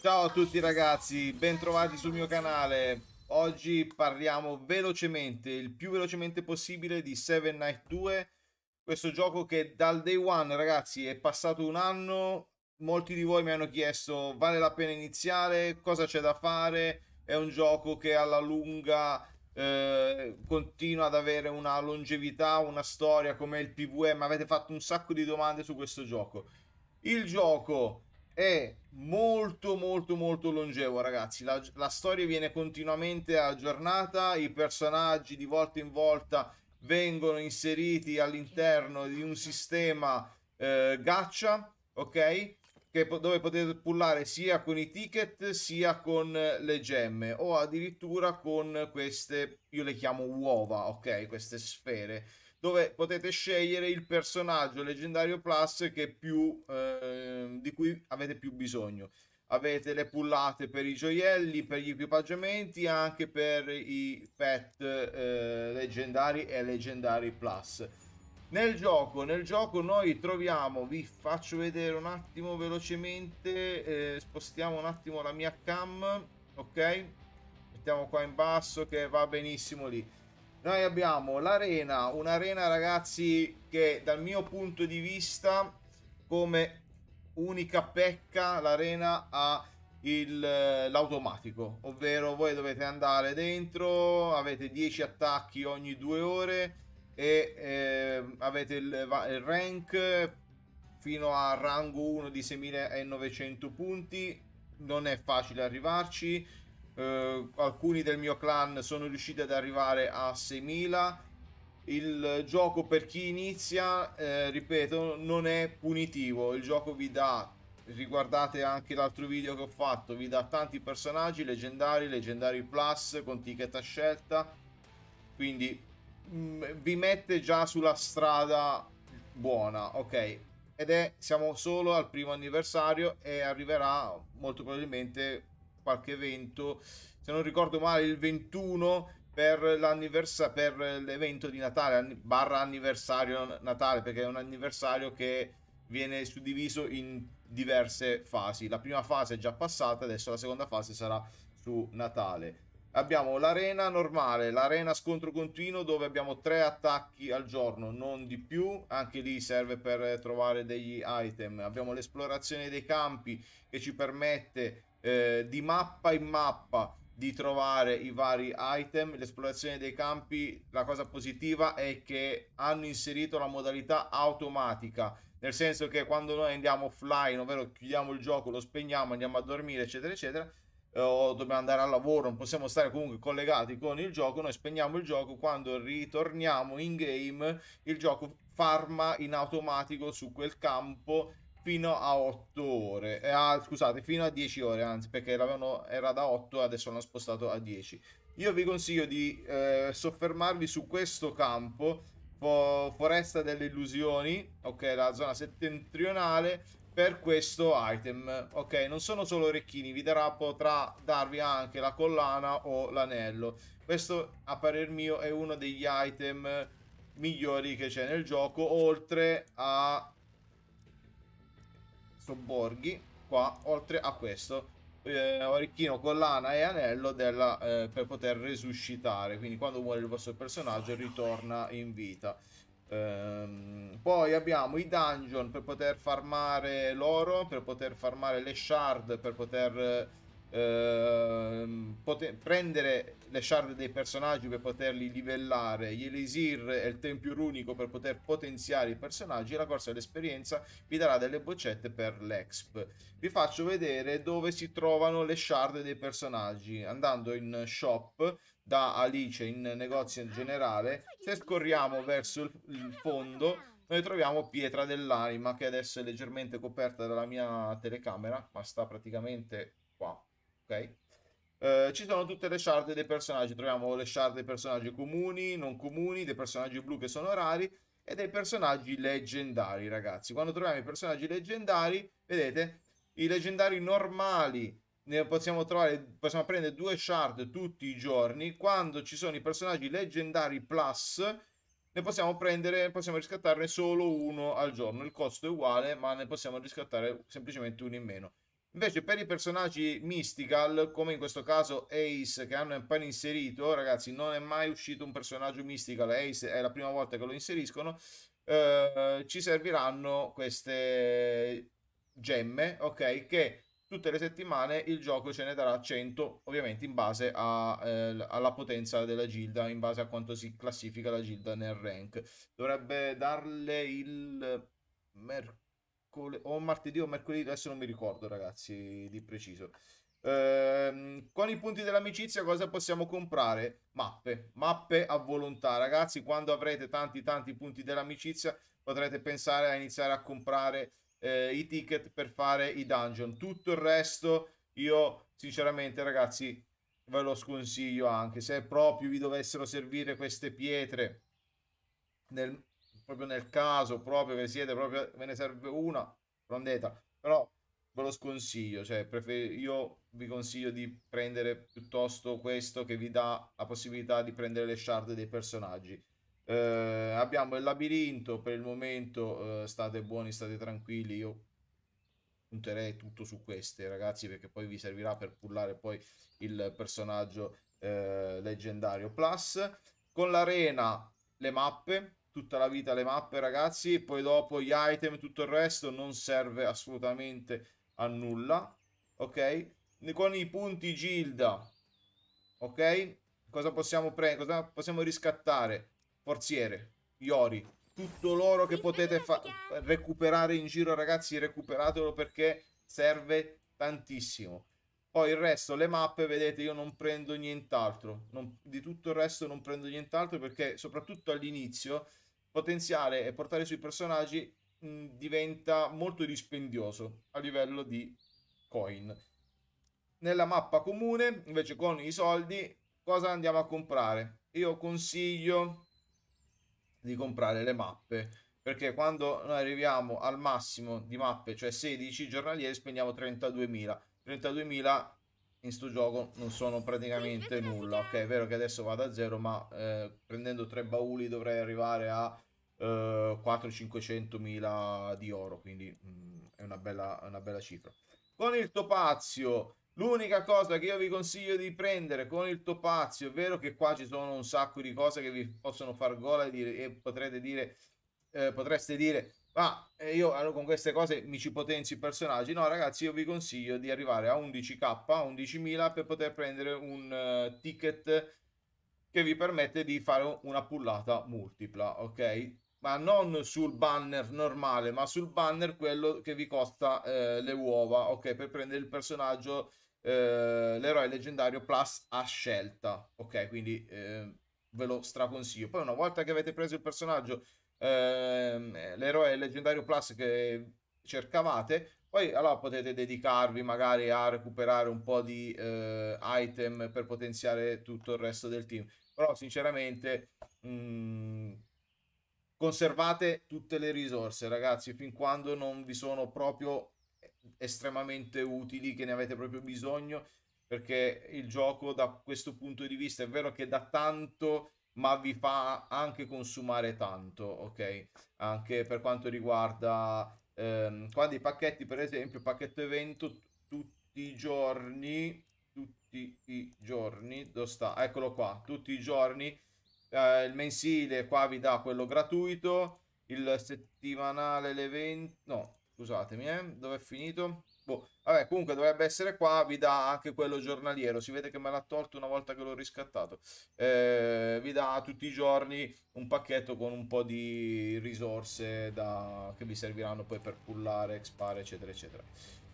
Ciao a tutti ragazzi, bentrovati sul mio canale. Oggi parliamo velocemente, il più velocemente possibile di Seven Night 2. Questo gioco che dal day one ragazzi è passato un anno. Molti di voi mi hanno chiesto vale la pena iniziare, cosa c'è da fare. È un gioco che alla lunga eh, continua ad avere una longevità, una storia come il PvE. Mi avete fatto un sacco di domande su questo gioco. Il gioco è molto molto molto longevo ragazzi la, la, storia viene continuamente aggiornata i personaggi di volta in volta vengono inseriti all'interno di un sistema eh, gaccia ok che, dove potete pullare sia con i ticket sia con eh, le gemme o addirittura con queste io le chiamo uova ok queste sfere dove potete scegliere il personaggio leggendario plus più, eh, di cui avete più bisogno. Avete le pullate per i gioielli, per gli equipaggiamenti, anche per i pet eh, leggendari e leggendari plus. Nel gioco, nel gioco noi troviamo, vi faccio vedere un attimo velocemente, eh, spostiamo un attimo la mia cam, ok? Mettiamo qua in basso che va benissimo lì noi abbiamo l'arena, un'arena ragazzi che dal mio punto di vista come unica pecca l'arena ha l'automatico, ovvero voi dovete andare dentro, avete 10 attacchi ogni 2 ore e eh, avete il, il, rank fino a rango 1 di 6900 punti, non è facile arrivarci eh, alcuni del mio clan sono riusciti ad arrivare a 6000 il gioco per chi inizia eh, ripeto non è punitivo il gioco vi dà riguardate anche l'altro video che ho fatto vi dà tanti personaggi leggendari leggendari plus con ticket a scelta quindi mh, mm, vi mette già sulla strada buona ok ed è siamo solo al primo anniversario e arriverà molto probabilmente qualche evento, se non ricordo male il 21 per, per l'evento di Natale, barra anniversario Natale, perché è un anniversario che viene suddiviso in diverse fasi. La prima fase è già passata, adesso la seconda fase sarà su Natale. Abbiamo l'arena normale, l'arena scontro continuo dove abbiamo tre attacchi al giorno, non di più, anche lì serve per trovare degli item. Abbiamo l'esplorazione dei campi che ci permette eh, di mappa in mappa di trovare i vari item, l'esplorazione dei campi, la cosa positiva è che hanno inserito la modalità automatica, nel senso che quando noi andiamo offline, ovvero chiudiamo il gioco, lo spegniamo, andiamo a dormire, eccetera, eccetera, eh, o dobbiamo andare al lavoro, non possiamo stare comunque collegati con il gioco, noi spegniamo il gioco, quando ritorniamo in game il gioco farma in automatico su quel campo fino a 8 ore, eh, ah, scusate, fino a 10 ore, anzi, perché era da 8 e adesso l'hanno spostato a 10. Io vi consiglio di eh, soffermarvi su questo campo, fo Foresta delle Illusioni, ok, la zona settentrionale, per questo item, ok? Non sono solo orecchini, vi darà, potrà darvi anche la collana o l'anello. Questo, a parer mio, è uno degli item migliori che c'è nel gioco, oltre a questo Borghi qua, oltre a questo eh, orecchino, collana e anello della, eh, per poter resuscitare. Quindi quando muore il vostro personaggio ritorna in vita. Ehm, poi abbiamo i dungeon per poter farmare l'oro, per poter farmare le shard, per poter, eh, ehm, poter prendere le shard dei personaggi per poterli livellare, gli elisir e il tempio runico per poter potenziare i personaggi, la corsa dell'esperienza vi darà delle boccette per l'exp. Vi faccio vedere dove si trovano le shard dei personaggi, andando in shop da Alice in negozio in generale, se scorriamo verso il fondo noi troviamo Pietra dell'Anima che adesso è leggermente coperta dalla mia telecamera, ma sta praticamente qua, ok? Eh, ci sono tutte le shard dei personaggi, troviamo le shard dei personaggi comuni, non comuni, dei personaggi blu che sono rari e dei personaggi leggendari, ragazzi. Quando troviamo i personaggi leggendari, vedete, i leggendari normali ne possiamo trovare, possiamo prendere due shard tutti i giorni. Quando ci sono i personaggi leggendari plus, ne possiamo prendere, possiamo riscattarne solo uno al giorno. Il costo è uguale, ma ne possiamo riscattare semplicemente uno in meno. Invece per i personaggi mystical, come in questo caso Ace, che hanno appena inserito, ragazzi, non è mai uscito un personaggio mystical, Ace è la prima volta che lo inseriscono, eh, ci serviranno queste gemme, ok, che tutte le settimane il gioco ce ne darà 100, ovviamente in base a, eh, alla potenza della gilda, in base a quanto si classifica la gilda nel rank. Dovrebbe darle il mercoledì o martedì o mercoledì, adesso non mi ricordo ragazzi di preciso. Ehm, con i punti dell'amicizia cosa possiamo comprare? Mappe, mappe a volontà ragazzi, quando avrete tanti tanti punti dell'amicizia potrete pensare a iniziare a comprare eh, i ticket per fare i dungeon, tutto il resto io sinceramente ragazzi ve lo sconsiglio anche se proprio vi dovessero servire queste pietre nel, proprio nel caso, proprio che siete proprio, ve ne serve una, prendetela. Però ve lo sconsiglio, cioè prefer- io vi consiglio di prendere piuttosto questo che vi dà la possibilità di prendere le shard dei personaggi. Eh, abbiamo il labirinto, per il momento eh, state buoni, state tranquilli, io punterei tutto su queste ragazzi perché poi vi servirà per pullare poi il personaggio eh, leggendario. Plus con l'arena le mappe, tutta la vita le mappe, ragazzi. Poi dopo gli item, tutto il resto non serve assolutamente a nulla. Ok? Con i punti gilda. Ok? Cosa possiamo, cosa possiamo riscattare? Forziere, Iori. Tutto l'oro che potete recuperare in giro, ragazzi, recuperatelo perché serve tantissimo. Poi il resto, le mappe, vedete, io non prendo nient'altro. di tutto il resto non prendo nient'altro perché soprattutto all'inizio potenziare e portare sui personaggi mh, diventa molto dispendioso a livello di coin. Nella mappa comune, invece con i soldi, cosa andiamo a comprare? Io consiglio di comprare le mappe, perché quando noi arriviamo al massimo di mappe, cioè 16 giornalieri, spendiamo 32.000. 32.000 in sto gioco non sono praticamente nulla. Ok, è vero che adesso vado a zero, ma eh, prendendo tre bauli dovrei arrivare a eh, 4-500 mila di oro, quindi mh, mm, è una bella, una bella cifra. Con il topazio, l'unica cosa che io vi consiglio di prendere con il topazio, è vero che qua ci sono un sacco di cose che vi possono far gola e, dire, e potrete dire, eh, potreste dire, ma ah, io allora, con queste cose mi ci potenzi i personaggi. No, ragazzi, io vi consiglio di arrivare a 11k, 11.000 per poter prendere un uh, ticket che vi permette di fare una pullata multipla, ok? ma non sul banner normale, ma sul banner quello che vi costa eh, le uova, ok, per prendere il personaggio, eh, l'eroe leggendario plus a scelta, ok, quindi eh, ve lo straconsiglio. Poi una volta che avete preso il personaggio, ehm, l'eroe leggendario plus che cercavate, poi allora potete dedicarvi magari a recuperare un po' di eh, item per potenziare tutto il resto del team, però sinceramente... Mh, mm, conservate tutte le risorse, ragazzi, fin quando non vi sono proprio estremamente utili, che ne avete proprio bisogno, perché il gioco da questo punto di vista è vero che dà tanto, ma vi fa anche consumare tanto, ok? Anche per quanto riguarda ehm, qua dei pacchetti, per esempio, pacchetto evento tutti i giorni, tutti i giorni, dove sta? Eccolo qua, tutti i giorni eh, il mensile qua vi dà quello gratuito, il settimanale l'evento, no, scusatemi, eh, dove è finito? Boh, vabbè, comunque dovrebbe essere qua, vi dà anche quello giornaliero, si vede che me l'ha tolto una volta che l'ho riscattato, eh, vi dà tutti i giorni un pacchetto con un po' di risorse da... che vi serviranno poi per pullare, expare, eccetera, eccetera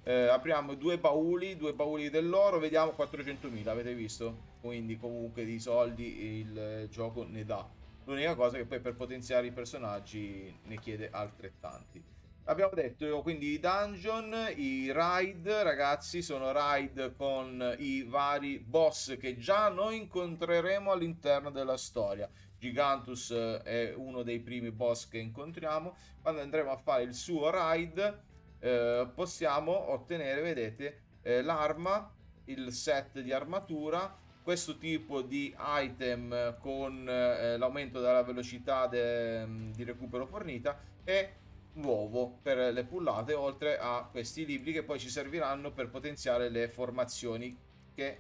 eh, apriamo due bauli, due bauli dell'oro, vediamo 400.000, avete visto? Quindi comunque di soldi il eh, gioco ne dà. L'unica cosa che poi per potenziare i personaggi ne chiede altrettanti. Abbiamo detto quindi i dungeon, i raid, ragazzi, sono raid con i vari boss che già noi incontreremo all'interno della storia. Gigantus eh, è uno dei primi boss che incontriamo. Quando andremo a fare il suo raid, eh, possiamo ottenere, vedete, eh, l'arma, il set di armatura, questo tipo di item con eh, l'aumento della velocità de, mm, di recupero fornita e l'uovo per le pullate, oltre a questi libri che poi ci serviranno per potenziare le formazioni che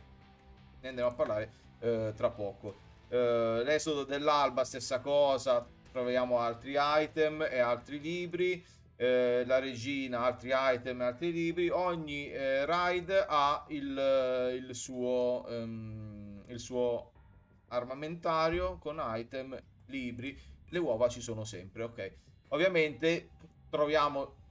ne andremo a parlare eh, tra poco. Eh, l'esodo dell'alba, stessa cosa, troviamo altri item e altri libri. Eh, la regina, altri item, altri libri, ogni eh, raid ha il, eh, il suo, um, il suo armamentario con item, libri, le uova ci sono sempre, ok? Ovviamente troviamo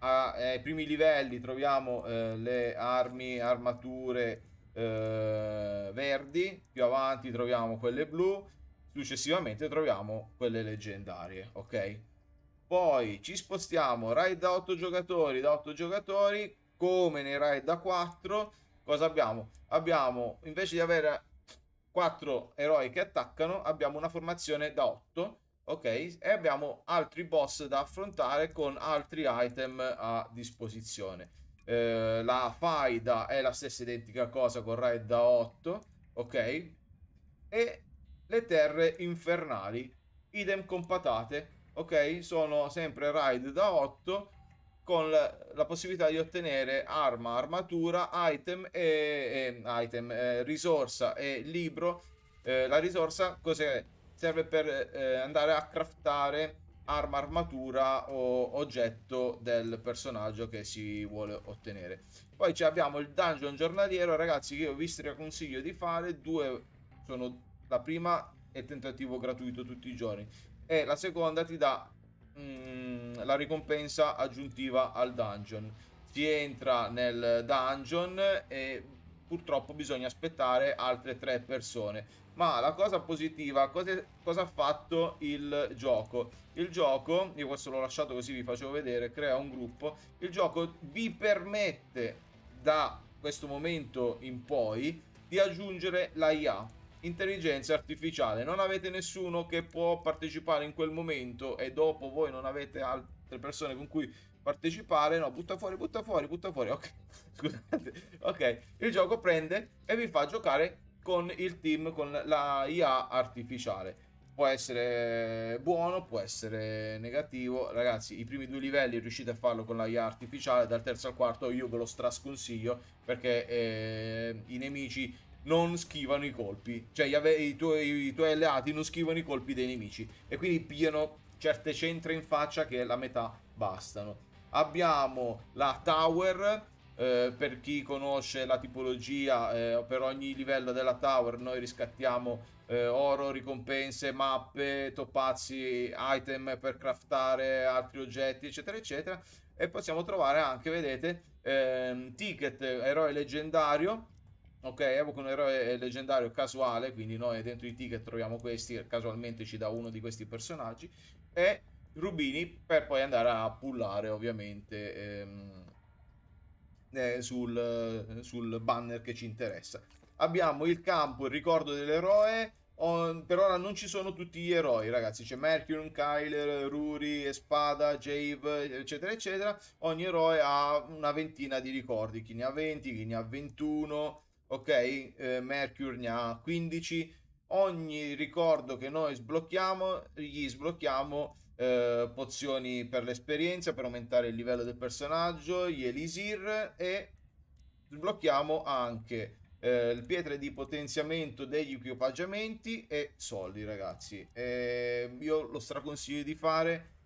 ai primi livelli troviamo eh, le armi, armature eh, verdi, più avanti troviamo quelle blu, successivamente troviamo quelle leggendarie, ok? Poi ci spostiamo raid da 8 giocatori, da 8 giocatori, come nei raid da 4. Cosa abbiamo? Abbiamo, invece di avere 4 eroi che attaccano, abbiamo una formazione da 8 ok? E abbiamo altri boss da affrontare con altri item a disposizione. Eh, la faida è la stessa identica cosa con Raid da 8, ok? E le terre infernali, idem con patate, ok? Sono sempre ride da 8 con la, la possibilità di ottenere arma, armatura, item e, e item, eh, risorsa e libro. Eh, la risorsa cos'è? Serve per eh, andare a craftare arma, armatura o oggetto del personaggio che si vuole ottenere. Poi abbiamo il dungeon giornaliero, ragazzi, che io vi consiglio di fare. Due sono la prima è tentativo gratuito tutti i giorni e la seconda ti dà mm, la ricompensa aggiuntiva al dungeon. Si entra nel dungeon e purtroppo bisogna aspettare altre tre persone. Ma la cosa positiva, cosa, cosa ha fatto il gioco? Il gioco, io questo l'ho lasciato così vi facevo vedere, crea un gruppo. Il gioco vi permette da questo momento in poi di aggiungere la IA intelligenza artificiale. Non avete nessuno che può partecipare in quel momento e dopo voi non avete altre persone con cui partecipare. No, butta fuori, butta fuori, butta fuori. Ok, scusate. Ok, il gioco prende e vi fa giocare con il team, con la IA artificiale. Può essere buono, può essere negativo. Ragazzi, i primi due livelli riuscite a farlo con la IA artificiale, dal terzo al quarto io ve lo strasconsiglio perché eh, i nemici non schivano i colpi, cioè i tuoi, i tuoi alleati non schivano i colpi dei nemici e quindi pigliano certe centre in faccia che la metà bastano. Abbiamo la tower, eh, per chi conosce la tipologia, eh, per ogni livello della tower noi riscattiamo eh, oro, ricompense, mappe, topazzi, item per craftare altri oggetti, eccetera, eccetera. E possiamo trovare anche, vedete, ehm, ticket, eroe leggendario, Ok, evoca un eroe eh, leggendario casuale, quindi noi dentro i ticket troviamo questi, casualmente ci dà uno di questi personaggi, e rubini per poi andare a pullare ovviamente ehm, eh, sul, eh, sul banner che ci interessa. Abbiamo il campo, il ricordo dell'eroe, On, per ora non ci sono tutti gli eroi, ragazzi. C'è Mercury, Kyler, Ruri, Spada, Jave, eccetera, eccetera. Ogni eroe ha una ventina di ricordi. Chi ne ha 20, chi ne ha 21, ok? Eh, Mercury ne ha 15. Ogni ricordo che noi sblocchiamo, gli sblocchiamo eh, pozioni per l'esperienza, per aumentare il livello del personaggio, gli elisir e sblocchiamo anche eh, pietre di potenziamento degli equipaggiamenti e soldi ragazzi eh, io lo straconsiglio di fare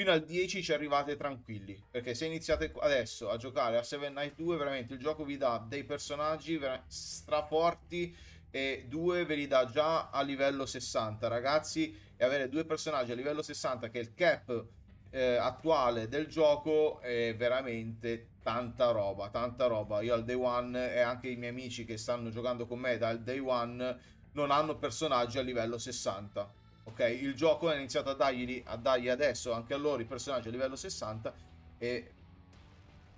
fino al 10 ci arrivate tranquilli perché se iniziate adesso a giocare a Seven Night 2 veramente il gioco vi dà dei personaggi straforti e due ve li dà già a livello 60 ragazzi e avere due personaggi a livello 60 che è il cap eh, attuale del gioco è veramente tanta roba tanta roba io al day one e anche i miei amici che stanno giocando con me dal day one non hanno personaggi a livello 60 ok? Il gioco ha iniziato a dargli, a dargli adesso anche a loro i personaggi a livello 60 e...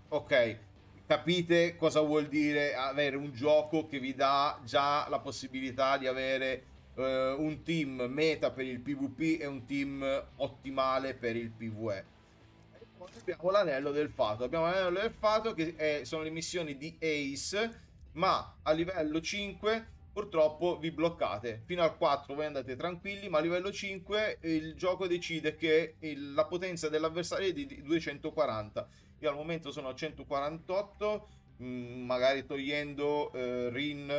Ok, capite cosa vuol dire avere un gioco che vi dà già la possibilità di avere eh, un team meta per il PvP e un team ottimale per il PvE. abbiamo l'anello del fato. Abbiamo l'anello del fato che è, eh, sono le missioni di Ace, ma a livello 5 purtroppo vi bloccate. Fino al 4 voi andate tranquilli, ma a livello 5 il gioco decide che il, la potenza dell'avversario è di 240. Io al momento sono a 148, mh, mm, magari togliendo eh, Rin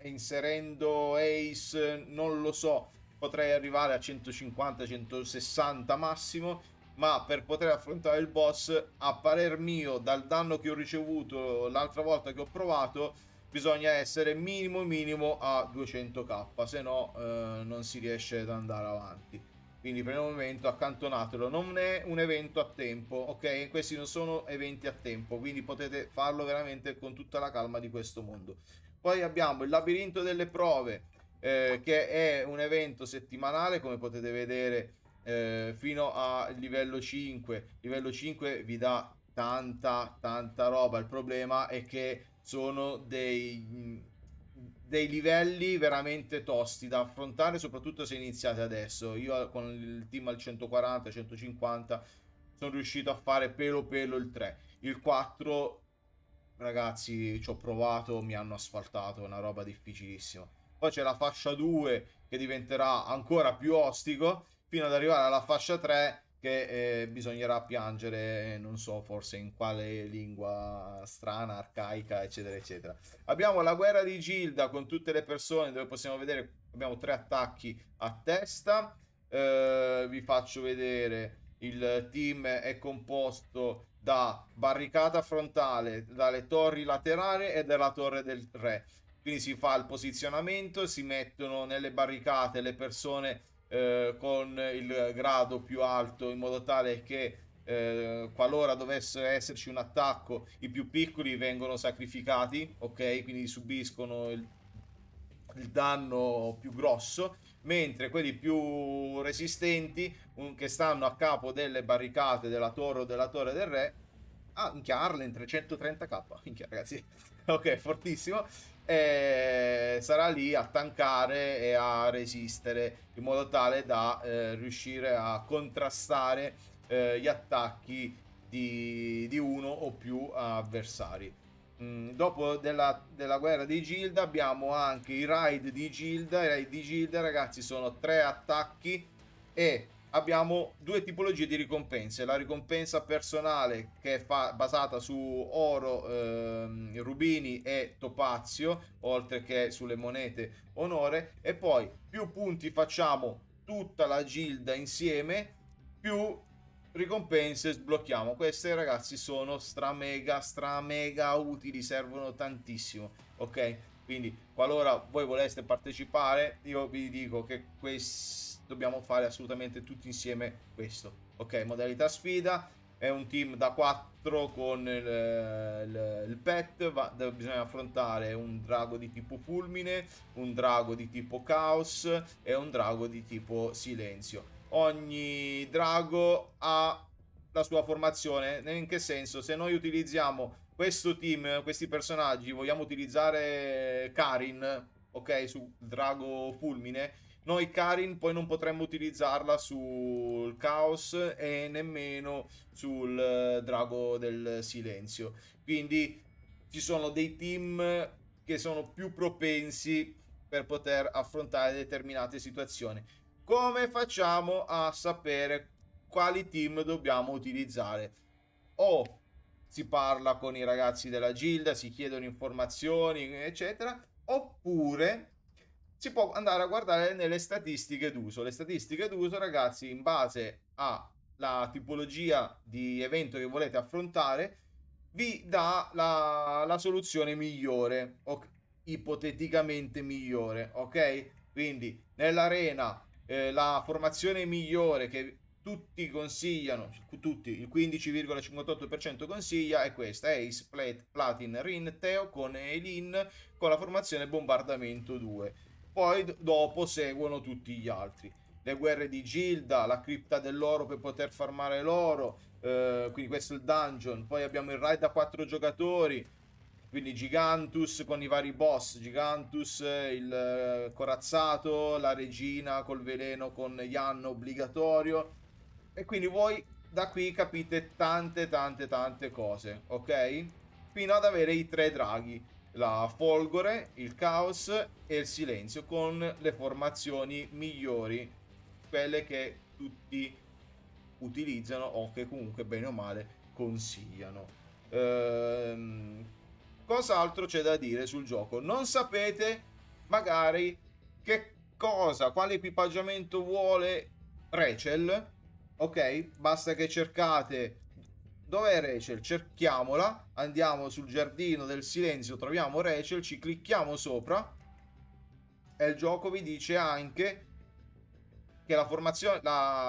e inserendo Ace, non lo so, potrei arrivare a 150-160 massimo. Ma per poter affrontare il boss, a parer mio, dal danno che ho ricevuto l'altra volta che ho provato, bisogna essere minimo minimo a 200k, se no eh, non si riesce ad andare avanti. Quindi per il momento accantonatelo, non è un evento a tempo, ok? Questi non sono eventi a tempo, quindi potete farlo veramente con tutta la calma di questo mondo. Poi abbiamo il labirinto delle prove, eh, che è un evento settimanale, come potete vedere eh, fino a livello 5. Livello 5 vi dà tanta, tanta roba, il problema è che sono dei, dei livelli veramente tosti da affrontare, soprattutto se iniziate adesso. Io con il team al 140-150 sono riuscito a fare pelo pelo il 3. Il 4, ragazzi, ci ho provato, mi hanno asfaltato, è una roba difficilissima. Poi c'è la fascia 2 che diventerà ancora più ostico, fino ad arrivare alla fascia 3 che eh, bisognerà piangere, eh, non so, forse in quale lingua strana, arcaica, eccetera, eccetera. Abbiamo la guerra di Gilda con tutte le persone dove possiamo vedere, abbiamo tre attacchi a testa. Eh, vi faccio vedere, il team è composto da barricata frontale, dalle torri laterali e dalla torre del re. Quindi si fa il posizionamento, si mettono nelle barricate le persone eh, con il grado più alto in modo tale che eh, qualora dovesse esserci un attacco i più piccoli vengono sacrificati ok quindi subiscono il, il danno più grosso mentre quelli più resistenti un, che stanno a capo delle barricate della torre o della torre del re Ah, minchia, Arlen 330k. Minchia, ragazzi. ok, fortissimo. E eh, sarà lì a tankare e a resistere in modo tale da eh, riuscire a contrastare eh, gli attacchi di, di, uno o più eh, avversari. Mm, dopo della, della, guerra di Gilda abbiamo anche i raid di Gilda. I raid di Gilda, ragazzi, sono tre attacchi e abbiamo due tipologie di ricompense la ricompensa personale che è basata su oro ehm, rubini e topazio oltre che sulle monete onore e poi più punti facciamo tutta la gilda insieme più ricompense sblocchiamo queste ragazzi sono stra mega stra mega utili servono tantissimo ok quindi qualora voi voleste partecipare io vi dico che questi dobbiamo fare assolutamente tutti insieme questo. Ok, modalità sfida, è un team da 4 con il, il, il pet, va, bisogna affrontare un drago di tipo fulmine, un drago di tipo caos e un drago di tipo silenzio. Ogni drago ha la sua formazione, in che senso? Se noi utilizziamo questo team, questi personaggi, vogliamo utilizzare Karin, ok, su drago fulmine, noi Karin poi non potremmo utilizzarla sul Caos e nemmeno sul eh, Drago del Silenzio. Quindi ci sono dei team che sono più propensi per poter affrontare determinate situazioni. Come facciamo a sapere quali team dobbiamo utilizzare? O si parla con i ragazzi della Gilda, si chiedono informazioni, eccetera, oppure si può andare a guardare nelle statistiche d'uso. Le statistiche d'uso, ragazzi, in base alla tipologia di evento che volete affrontare, vi dà la, la soluzione migliore, okay, ipoteticamente migliore, ok? Quindi nell'arena eh, la formazione migliore che tutti consigliano, tutti, il 15,58% consiglia è questa, Ace, Platin, Rin, Teo con Elin con la formazione bombardamento 2 poi dopo seguono tutti gli altri. Le guerre di Gilda, la cripta dell'oro per poter farmare l'oro, eh, quindi questo è il dungeon, poi abbiamo il raid a quattro giocatori, quindi Gigantus con i vari boss, Gigantus, il eh, corazzato, la regina col veleno con Yanno obbligatorio e quindi voi da qui capite tante tante tante cose, ok? Fino ad avere i tre draghi la folgore, il caos e il silenzio con le formazioni migliori, quelle che tutti utilizzano o che comunque bene o male consigliano. Ehm, cos'altro c'è da dire sul gioco? Non sapete magari che cosa, quale equipaggiamento vuole Rachel? Ok, basta che cercate Dov'è Rachel? Cerchiamola, andiamo sul giardino del silenzio, troviamo Rachel, ci clicchiamo sopra e il gioco vi dice anche che la formazione,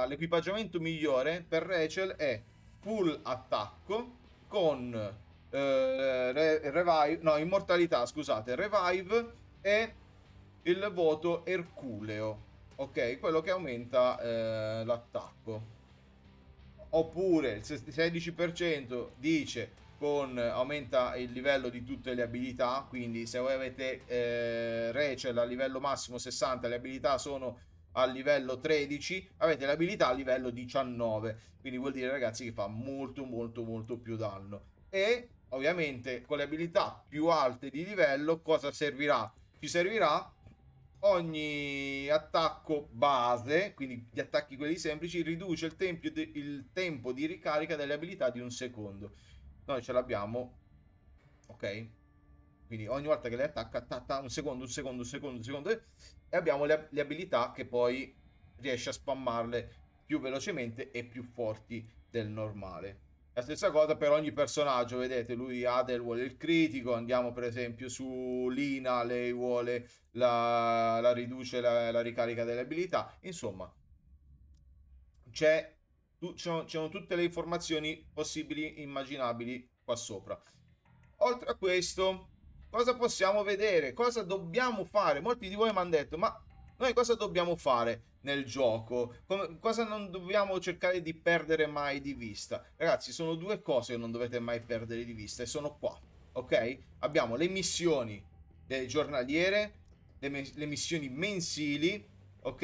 l'equipaggiamento migliore per Rachel è full attacco con eh, revive, no, immortalità, scusate, revive e il voto Erculeo, ok? Quello che aumenta eh, l'attacco oppure il 16% dice con aumenta il livello di tutte le abilità, quindi se voi avete eh, Rachel a livello massimo 60, le abilità sono a livello 13, avete l'abilità a livello 19, quindi vuol dire ragazzi che fa molto molto molto più danno. E ovviamente con le abilità più alte di livello cosa servirà? Ci servirà Ogni attacco base, quindi gli attacchi quelli semplici, riduce il, de- il tempo di ricarica delle abilità di un secondo. Noi ce l'abbiamo, ok? Quindi ogni volta che le attacca, ta, ta, un secondo, un secondo, un secondo, un secondo, e abbiamo le, le abilità che poi riesce a spammarle più velocemente e più forti del normale. La stessa cosa per ogni personaggio, vedete, lui Adel vuole il critico, andiamo per esempio su Lina, lei vuole la, la riduce la, la, ricarica delle abilità, insomma, c'è, c'erano tutte le informazioni possibili, immaginabili qua sopra. Oltre a questo, cosa possiamo vedere? Cosa dobbiamo fare? Molti di voi mi hanno detto, ma noi cosa dobbiamo fare? nel gioco, Come, cosa non dobbiamo cercare di perdere mai di vista. Ragazzi, sono due cose che non dovete mai perdere di vista e sono qua, ok? Abbiamo le missioni le giornaliere, le, me- le missioni mensili, ok?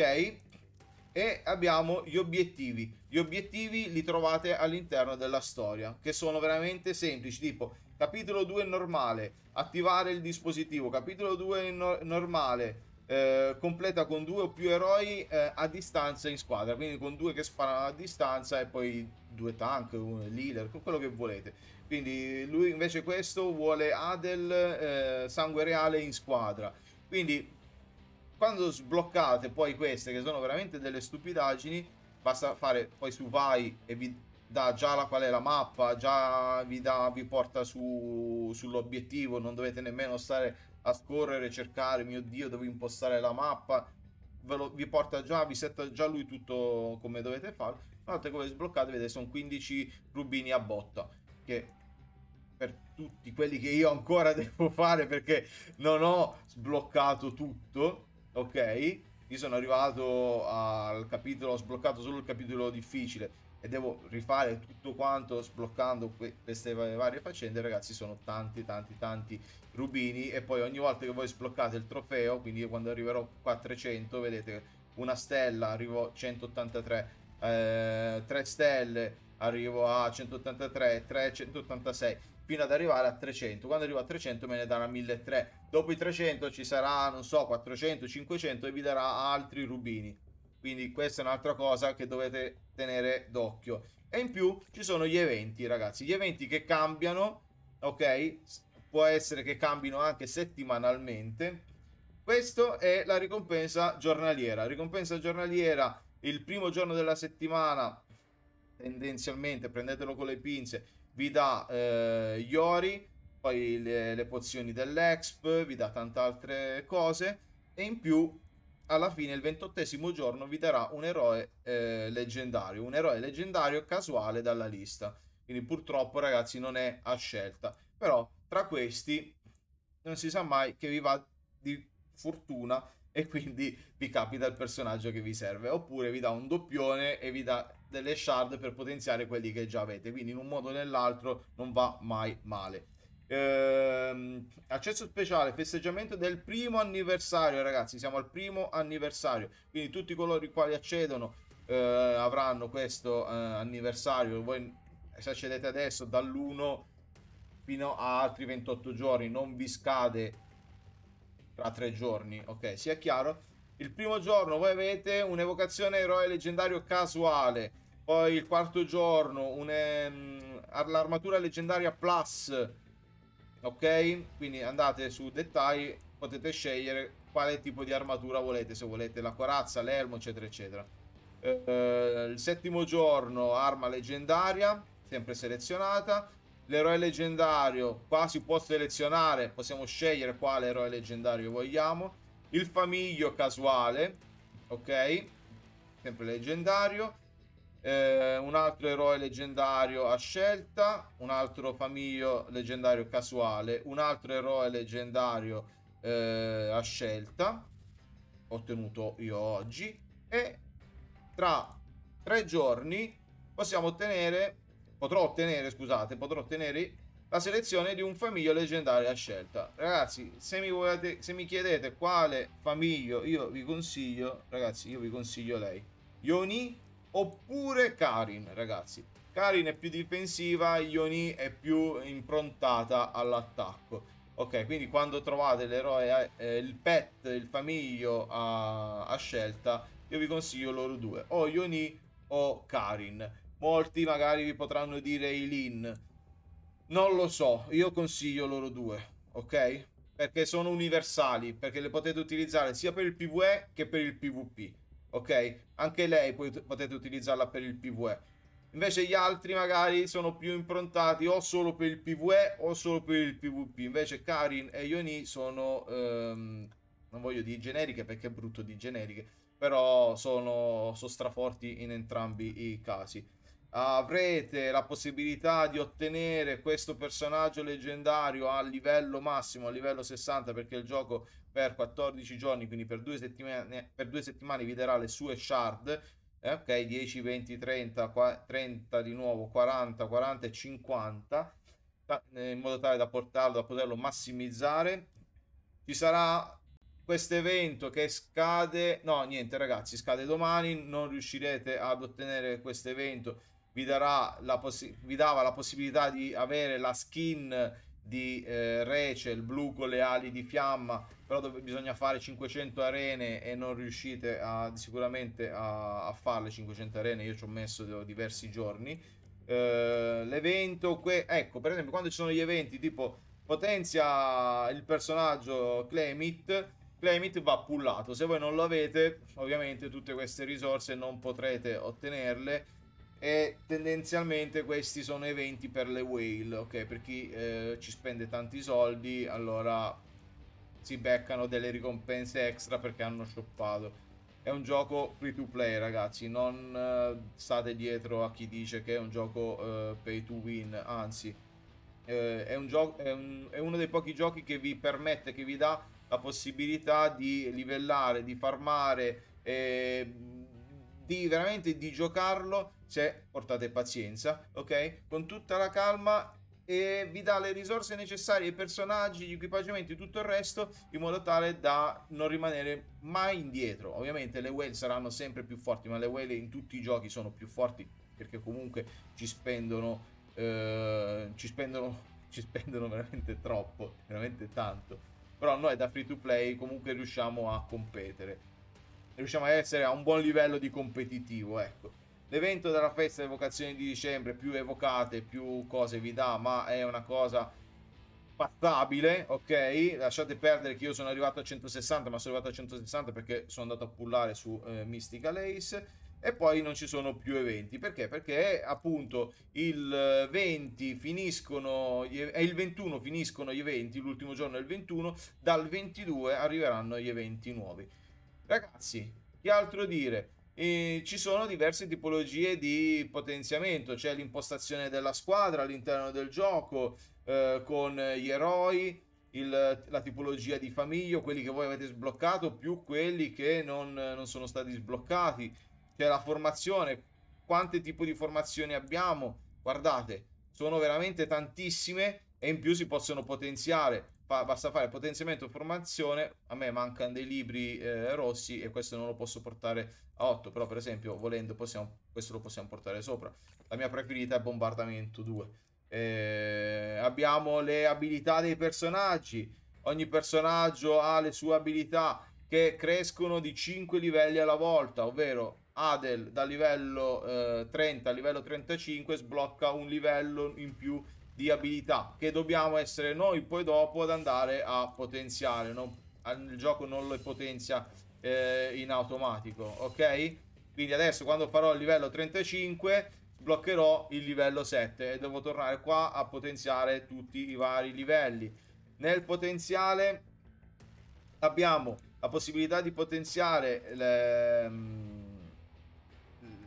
E abbiamo gli obiettivi. Gli obiettivi li trovate all'interno della storia, che sono veramente semplici, tipo capitolo 2 normale, attivare il dispositivo, capitolo 2 no- normale, eh, completa con due o più eroi eh, a distanza in squadra, quindi con due che sparano a distanza e poi due tank, un leader, quello che volete. Quindi lui invece questo vuole Adel eh, sangue reale in squadra. Quindi quando sbloccate poi queste che sono veramente delle stupidaggini, basta fare poi su vai e vi dà già la, qual è la mappa, già vi, da, vi porta su, sull'obiettivo, non dovete nemmeno stare a scorrere, cercare, mio dio, devo impostare la mappa, lo, vi porta già, vi setta già lui tutto come dovete fare. Una volta sbloccate, vedete, sono 15 rubini a botta, che per tutti quelli che io ancora devo fare perché non ho sbloccato tutto, ok? Io sono arrivato al capitolo, ho sbloccato solo il capitolo difficile e devo rifare tutto quanto sbloccando queste varie faccende, ragazzi, sono tanti, tanti, tanti rubini e poi ogni volta che voi sbloccate il trofeo, quindi io quando arriverò qua a 300, vedete una stella arrivo a 183, eh, 3 stelle arrivo a 183, 3 186 fino ad arrivare a 300. Quando arrivo a 300 me ne darà 1300. Dopo i 300 ci sarà, non so, 400, 500 e vi darà altri rubini. Quindi questa è un'altra cosa che dovete tenere d'occhio. E in più ci sono gli eventi, ragazzi. Gli eventi che cambiano, ok? può essere che cambino anche settimanalmente. Questa è la ricompensa giornaliera. Ricompensa giornaliera il primo giorno della settimana, tendenzialmente, prendetelo con le pinze, vi dà eh, Iori, poi le, le pozioni dell'Exp, vi dà tante altre cose e in più alla fine il ventottesimo giorno vi darà un eroe eh, leggendario, un eroe leggendario casuale dalla lista. Quindi purtroppo ragazzi non è a scelta. Però tra questi non si sa mai che vi va di fortuna e quindi vi capita il personaggio che vi serve. Oppure vi dà un doppione e vi dà delle shard per potenziare quelli che già avete. Quindi in un modo o nell'altro non va mai male. Ehm, accesso speciale, festeggiamento del primo anniversario, ragazzi. Siamo al primo anniversario. Quindi tutti coloro i quali accedono eh, avranno questo eh, anniversario. Voi se accedete adesso dall'1 fino a altri 28 giorni, non vi scade tra tre giorni, ok? Sia chiaro. Il primo giorno voi avete un'evocazione eroe leggendario casuale, poi il quarto giorno ehm, l'armatura leggendaria plus, ok? Quindi andate su dettagli, potete scegliere quale tipo di armatura volete, se volete la corazza, l'elmo, eccetera, eccetera. Eh, eh, il settimo giorno arma leggendaria, sempre selezionata, l'eroe leggendario qua si può selezionare possiamo scegliere quale eroe leggendario vogliamo il famiglio casuale ok sempre leggendario eh, un altro eroe leggendario a scelta un altro famiglio leggendario casuale un altro eroe leggendario eh, a scelta ottenuto io oggi e tra tre giorni possiamo ottenere potrò ottenere, scusate, potrò ottenere la selezione di un famiglio leggendario a scelta. Ragazzi, se mi, volete, se mi chiedete quale famiglio io vi consiglio, ragazzi, io vi consiglio lei. Yoni oppure Karin, ragazzi. Karin è più difensiva, Yoni è più improntata all'attacco. Ok, quindi quando trovate l'eroe, eh, il pet, il famiglio a, a, scelta, io vi consiglio loro due, o Yoni o Karin. Molti magari vi potranno dire Eileen. Non lo so, io consiglio loro due, ok? Perché sono universali, perché le potete utilizzare sia per il PvE che per il PvP, ok? Anche lei potete utilizzarla per il PvE. Invece gli altri magari sono più improntati o solo per il PvE o solo per il PvP. Invece Karin e Yoni sono, ehm, non voglio dire generiche perché è brutto di generiche, però sono, sono straforti in entrambi i casi avrete la possibilità di ottenere questo personaggio leggendario a livello massimo, a livello 60, perché il gioco per 14 giorni, quindi per due settimane, per due settimane vi darà le sue shard. Eh, ok, 10, 20, 30, 30 di nuovo, 40, 40 e 50 eh, in modo tale da portarlo, da poterlo massimizzare. Ci sarà questo evento che scade, no niente ragazzi, scade domani, non riuscirete ad ottenere questo evento vi, possi- vi, dava la possibilità di avere la skin di eh, Rachel blu con le ali di fiamma però dove bisogna fare 500 arene e non riuscite a, sicuramente a, a farle 500 arene io ci ho messo diversi giorni eh, l'evento que- ecco per esempio quando ci sono gli eventi tipo potenzia il personaggio Clemit Clemit va pullato se voi non lo avete ovviamente tutte queste risorse non potrete ottenerle e tendenzialmente questi sono eventi per le whale, ok? Per chi eh, ci spende tanti soldi, allora si beccano delle ricompense extra perché hanno shoppato. È un gioco free to play, ragazzi, non eh, state dietro a chi dice che è un gioco eh, pay to win, anzi eh, è, un gioco, è, un, è uno dei pochi giochi che vi permette, che vi dà la possibilità di livellare, di farmare, di veramente di giocarlo se portate pazienza, ok? Con tutta la calma e vi dà le risorse necessarie, i personaggi, gli equipaggiamenti, tutto il resto, in modo tale da non rimanere mai indietro. Ovviamente le whale saranno sempre più forti, ma le whale in tutti i giochi sono più forti perché comunque ci spendono, eh, ci spendono, ci spendono veramente troppo, veramente tanto. Però noi da free to play comunque riusciamo a competere, riusciamo a essere a un buon livello di competitivo, ecco. L'evento della festa di vocazioni di dicembre, più evocate, più cose vi dà, ma è una cosa passabile, ok? Lasciate perdere che io sono arrivato a 160, ma sono arrivato a 160 perché sono andato a pullare su eh, Mystical Ace e poi non ci sono più eventi. Perché? Perché appunto il 20 finiscono e il 21 finiscono gli eventi, l'ultimo giorno è il 21, dal 22 arriveranno gli eventi nuovi. Ragazzi, che altro dire? E ci sono diverse tipologie di potenziamento, c'è cioè l'impostazione della squadra all'interno del gioco eh, con gli eroi, il, la tipologia di famiglia, quelli che voi avete sbloccato più quelli che non, non sono stati sbloccati, c'è la formazione, quante tipi di formazioni abbiamo, guardate, sono veramente tantissime e in più si possono potenziare basta fare potenziamento formazione a me mancano dei libri eh, rossi e questo non lo posso portare a 8 però per esempio volendo possiamo, questo lo possiamo portare sopra la mia preferita è bombardamento 2 eh, abbiamo le abilità dei personaggi ogni personaggio ha le sue abilità che crescono di 5 livelli alla volta ovvero Adel dal livello eh, 30 al livello 35 sblocca un livello in più di abilità che dobbiamo essere noi poi dopo ad andare a potenziare. Non, il gioco non lo potenzia eh, in automatico, ok? Quindi adesso quando farò il livello 35 sbloccherò il livello 7 e devo tornare qua a potenziare tutti i vari livelli. Nel potenziale abbiamo la possibilità di potenziare le, mm,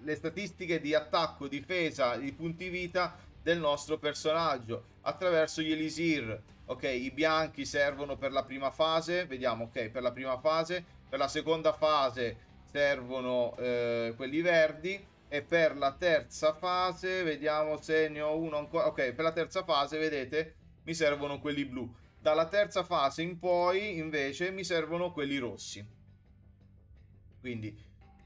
le statistiche di attacco, difesa, di punti vita del nostro personaggio attraverso gli Elisir. Ok, i bianchi servono per la prima fase, vediamo, ok, per la prima fase, per la seconda fase servono eh, quelli verdi e per la terza fase, vediamo se ne ho uno ancora, ok, per la terza fase, vedete, mi servono quelli blu. Dalla terza fase in poi, invece, mi servono quelli rossi. Quindi,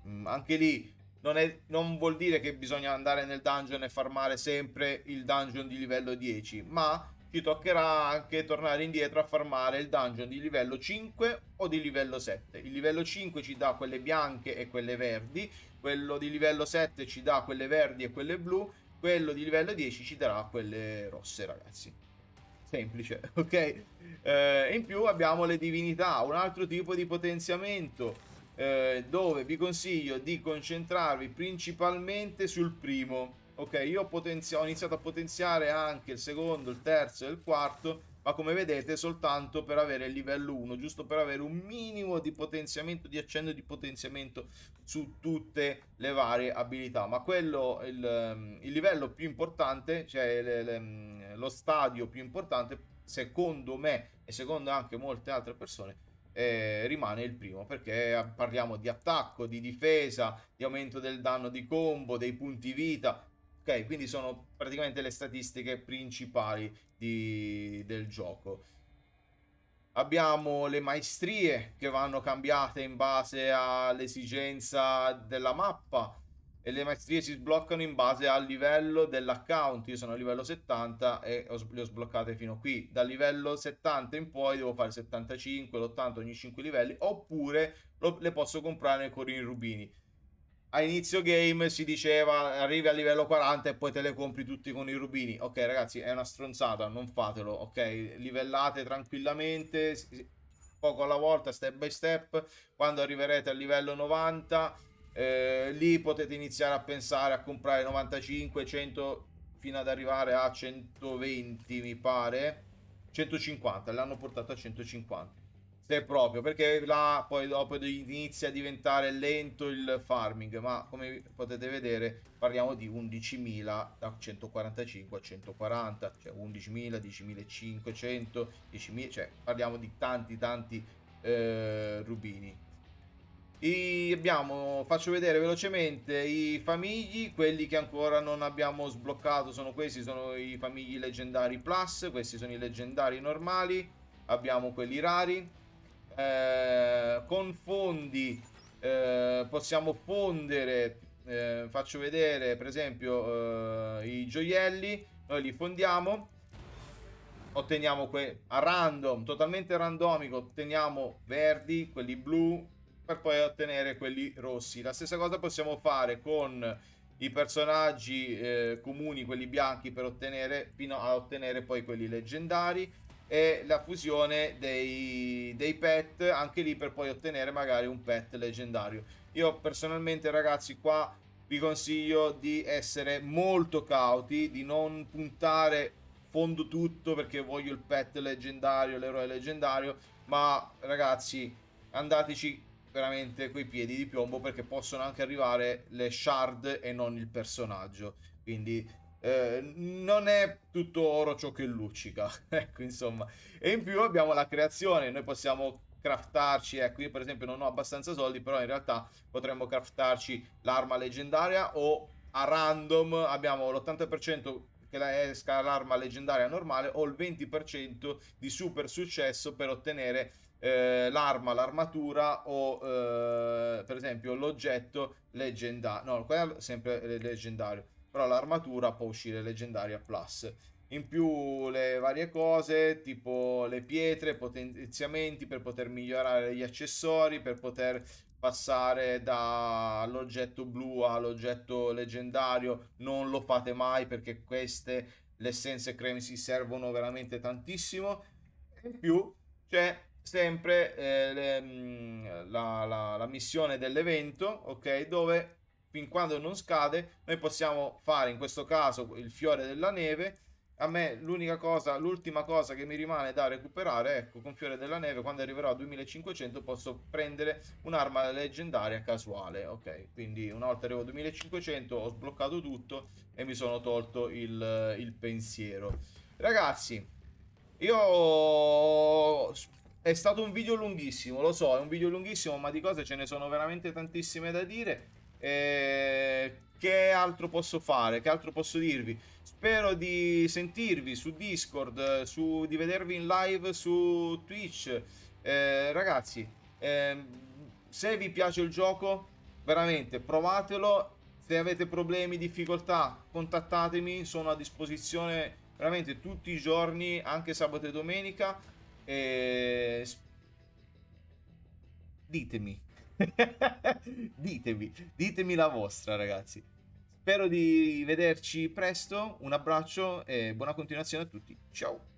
mm, anche lì non, è, non, vuol dire che bisogna andare nel dungeon e farmare sempre il dungeon di livello 10, ma ci toccherà anche tornare indietro a farmare il dungeon di livello 5 o di livello 7. Il livello 5 ci dà quelle bianche e quelle verdi, quello di livello 7 ci dà quelle verdi e quelle blu, quello di livello 10 ci darà quelle rosse, ragazzi. Semplice, ok? Eh, in più abbiamo le divinità, un altro tipo di potenziamento eh, dove vi consiglio di concentrarvi principalmente sul primo. Ok, io ho, potenzi- ho iniziato a potenziare anche il secondo, il terzo e il quarto, ma come vedete soltanto per avere il livello 1, giusto per avere un minimo di potenziamento, di accendo di potenziamento su tutte le varie abilità. Ma quello, il, ehm, il livello più importante, cioè le, le, ehm, lo stadio più importante, secondo me e secondo anche molte altre persone, eh, rimane il primo perché parliamo di attacco, di difesa, di aumento del danno di combo, dei punti vita. Ok, quindi sono praticamente le statistiche principali di, del gioco. Abbiamo le maestrie che vanno cambiate in base all'esigenza della mappa e le maestrie si sbloccano in base al livello dell'account. Io sono a livello 70 e le ho sbloccate fino a qui. Dal livello 70 in poi devo fare 75, l'80 ogni 5 livelli, oppure lo, le posso comprare con i rubini. A inizio game si diceva arrivi a livello 40 e poi te le compri tutti con i rubini. Ok ragazzi, è una stronzata, non fatelo, ok? Livellate tranquillamente, poco alla volta, step by step. Quando arriverete al livello 90 eh, lì potete iniziare a pensare a comprare 95, 100 fino ad arrivare a 120 mi pare 150 l'hanno portato a 150 se proprio perché là poi dopo inizia a diventare lento il farming ma come potete vedere parliamo di 11.000 da 145 a 140 cioè 11.000 10.500 10.000 cioè parliamo di tanti tanti eh, rubini i, abbiamo, faccio vedere velocemente i famigli, quelli che ancora non abbiamo sbloccato sono questi, sono i famigli leggendari plus, questi sono i leggendari normali, abbiamo quelli rari, eh, con fondi eh, possiamo fondere, eh, faccio vedere per esempio eh, i gioielli, noi li fondiamo, otteniamo que- a random, totalmente randomico, otteniamo verdi, quelli blu, per poi ottenere quelli rossi. La stessa cosa possiamo fare con i personaggi eh, comuni, quelli bianchi, per ottenere, fino a ottenere poi quelli leggendari e la fusione dei, dei pet anche lì per poi ottenere magari un pet leggendario. Io personalmente ragazzi qua vi consiglio di essere molto cauti, di non puntare fondo tutto perché voglio il pet leggendario, l'eroe leggendario, ma ragazzi andateci veramente coi piedi di piombo perché possono anche arrivare le shard e non il personaggio. Quindi eh, non è tutto oro ciò che luccica. ecco, insomma. E in più abbiamo la creazione, noi possiamo craftarci, ecco io per esempio non ho abbastanza soldi, però in realtà potremmo craftarci l'arma leggendaria o a random abbiamo l'80% che esca l'arma leggendaria normale o il 20% di super successo per ottenere eh, l'arma, l'armatura o eh, per esempio l'oggetto leggendario, no, quello è sempre leggendario, però l'armatura può uscire leggendaria plus. In più le varie cose, tipo le pietre, potenziamenti per poter migliorare gli accessori, per poter passare dall'oggetto blu all'oggetto leggendario, non lo fate mai perché queste le essenze creme si servono veramente tantissimo. In più c'è sempre eh, le, mm, la, la, la, missione dell'evento, ok? Dove fin quando non scade noi possiamo fare in questo caso il fiore della neve. A me l'unica cosa, l'ultima cosa che mi rimane da recuperare, ecco, con fiore della neve, quando arriverò a 2500 posso prendere un'arma leggendaria casuale, ok? Quindi una volta arrivo a 2500 ho sbloccato tutto e mi sono tolto il, il pensiero. Ragazzi, io è stato un video lunghissimo, lo so, è un video lunghissimo, ma di cose ce ne sono veramente tantissime da dire. E... Eh, che altro posso fare? Che altro posso dirvi? Spero di sentirvi su Discord, su... di vedervi in live su Twitch. Eh, ragazzi, eh, se vi piace il gioco, veramente provatelo. Se avete problemi, difficoltà, contattatemi, sono a disposizione veramente tutti i giorni, anche sabato e domenica eh, ditemi. ditemi, ditemi la vostra, ragazzi. Spero di vederci presto. Un abbraccio e buona continuazione a tutti. Ciao.